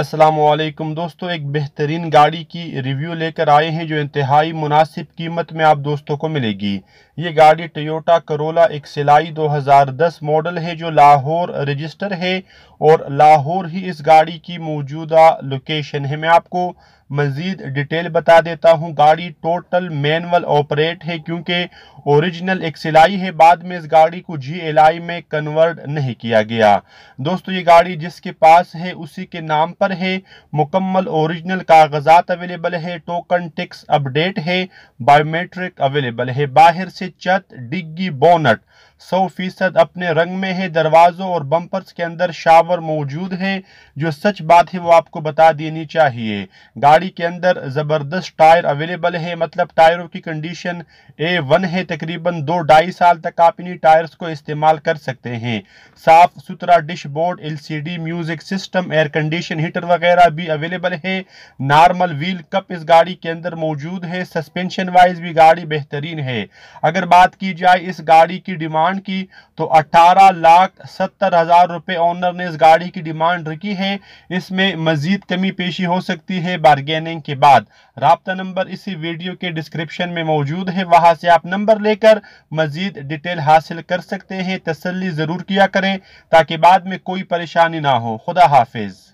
असलम दोस्तों एक बेहतरीन गाड़ी की रिव्यू लेकर आए हैं जो इंतहाई मुनासिब कीमत में आप दोस्तों को मिलेगी ये गाड़ी टयोटा करोला एक सिलाई 2010 मॉडल है जो लाहौर रजिस्टर है और लाहौर ही इस गाड़ी की मौजूदा लोकेशन है मैं आपको मज़ीद डिटेल बता देता हूँ गाड़ी टोटल मैनुअल ऑपरेट है क्योंकि ओरिजिनल एक सिलाई है बाद में इस गाड़ी को जी एल आई में कन्वर्ट नहीं किया गया दोस्तों ये गाड़ी जिसके पास है उसी के नाम पर है मुकम्मल ओरिजिनल कागजात अवेलेबल है टोकन टिक्स अपडेट है बायोमेट्रिक अवेलेबल है बाहर से चत डिग्गी बोनट सौ फीसद अपने रंग में है दरवाज़ों और बम्पर्स के अंदर शावर मौजूद हैं जो सच बात है वो आपको बता देनी चाहिए गाड़ी के अंदर ज़बरदस्त टायर अवेलेबल है मतलब टायरों की कंडीशन ए वन है तकरीबन दो ढाई साल तक आप इन्हीं टायर्स को इस्तेमाल कर सकते हैं साफ़ सुथरा डिशबोर्ड एल music system air condition heater वगैरह भी अवेलेबल है नॉर्मल व्हील कप इस गाड़ी के अंदर मौजूद है सस्पेंशन वाइज भी गाड़ी बेहतरीन है अगर बात की जाए इस गाड़ी की डिमांड डिमांड की तो 18 लाख सत्तर हजार रुपये ऑनर ने इस गाड़ी की डिमांड रखी है इसमें मजीद कमी पेशी हो सकती है बारगेनिंग के बाद रबता नंबर इसी वीडियो के डिस्क्रिप्शन में मौजूद है वहां से आप नंबर लेकर मजीद डिटेल हासिल कर सकते हैं तसली ज़रूर किया करें ताकि बाद में कोई परेशानी ना हो खुदा हाफिज़